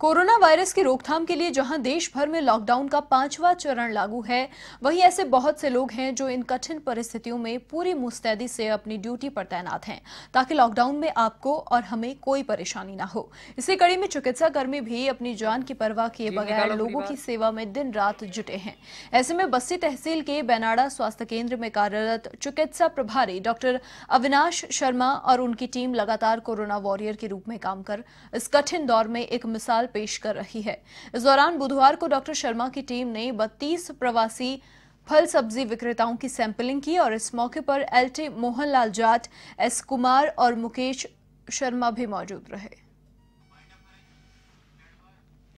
corona virus की रोकथाम के लिए जहां देश भर में लॉकडाउन का पांचवा चरण लागू है वहीं ऐसे बहुत से लोग हैं जो इन कठिन परिस्थितियों में पूरी मुस्तैदी से अपनी ड्यूटी पर तैनात हैं ताकि लॉकडाउन में आपको और हमें कोई परेशानी ना हो इसी कड़ी में चिकित्सा कर्मी भी अपनी जान की परवाह किए बगैर लोगों की सेवा में दिन रात जुटे हैं ऐसे में बस्ती तहसील के बैनाडा स्वास्थ्य केंद्र में कार्यरत चिकित्सा प्रभारी डॉक्टर अविनाश शर्मा और उनकी टीम लगातार कोरोना वॉरियर के रूप में काम कर इस कठिन दौर में एक मिसाल अस्पताल पेश कर रही है इस दौरान बुधवार को डॉक्टर शर्मा की टीम ने बत्तीस प्रवासी फल सब्जी विक्रेताओं की सैंपलिंग की और इस मौके पर एलटी मोहनलाल जाट एस कुमार और मुकेश शर्मा भी मौजूद रहे